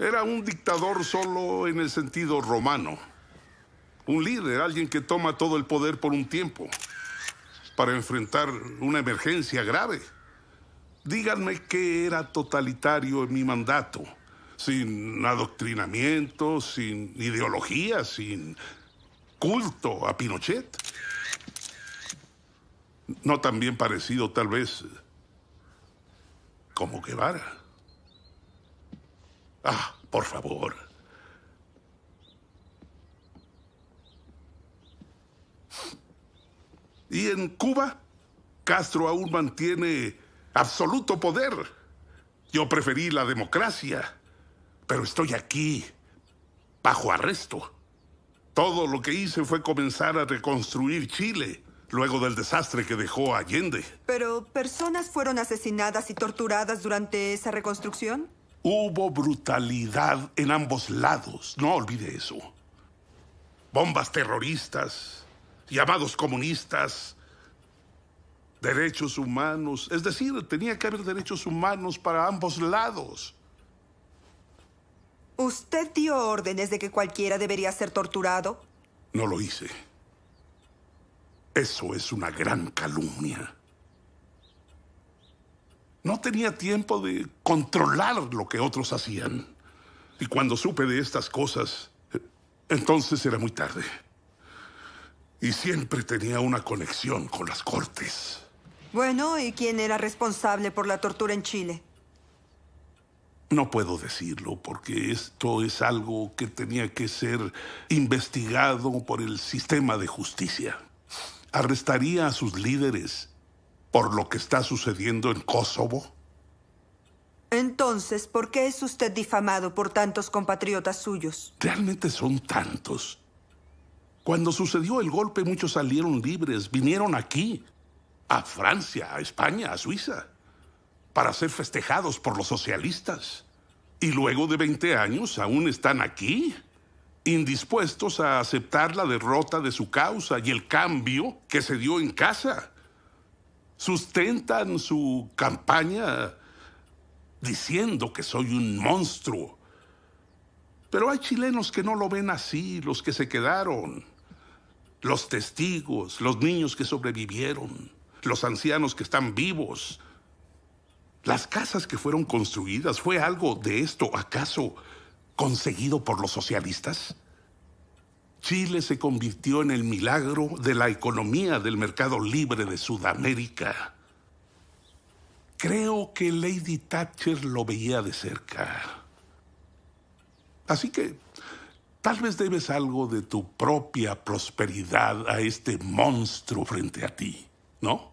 Era un dictador solo en el sentido romano. Un líder, alguien que toma todo el poder por un tiempo para enfrentar una emergencia grave. Díganme qué era totalitario en mi mandato, sin adoctrinamiento, sin ideología, sin culto a Pinochet. No tan bien parecido tal vez como Guevara. Ah, por favor. Y en Cuba, Castro aún mantiene absoluto poder. Yo preferí la democracia, pero estoy aquí, bajo arresto. Todo lo que hice fue comenzar a reconstruir Chile luego del desastre que dejó Allende. Pero personas fueron asesinadas y torturadas durante esa reconstrucción. Hubo brutalidad en ambos lados, no olvide eso. Bombas terroristas, llamados comunistas, derechos humanos. Es decir, tenía que haber derechos humanos para ambos lados. ¿Usted dio órdenes de que cualquiera debería ser torturado? No lo hice. Eso es una gran calumnia. No tenía tiempo de controlar lo que otros hacían. Y cuando supe de estas cosas, entonces era muy tarde. Y siempre tenía una conexión con las cortes. Bueno, ¿y quién era responsable por la tortura en Chile? No puedo decirlo porque esto es algo que tenía que ser investigado por el sistema de justicia. Arrestaría a sus líderes por lo que está sucediendo en Kosovo? Entonces, ¿por qué es usted difamado por tantos compatriotas suyos? Realmente son tantos. Cuando sucedió el golpe, muchos salieron libres, vinieron aquí, a Francia, a España, a Suiza, para ser festejados por los socialistas. Y luego de 20 años aún están aquí, indispuestos a aceptar la derrota de su causa y el cambio que se dio en casa sustentan su campaña diciendo que soy un monstruo. Pero hay chilenos que no lo ven así, los que se quedaron, los testigos, los niños que sobrevivieron, los ancianos que están vivos. Las casas que fueron construidas, ¿fue algo de esto acaso conseguido por los socialistas? Chile se convirtió en el milagro de la economía del mercado libre de Sudamérica. Creo que Lady Thatcher lo veía de cerca. Así que tal vez debes algo de tu propia prosperidad a este monstruo frente a ti, ¿no?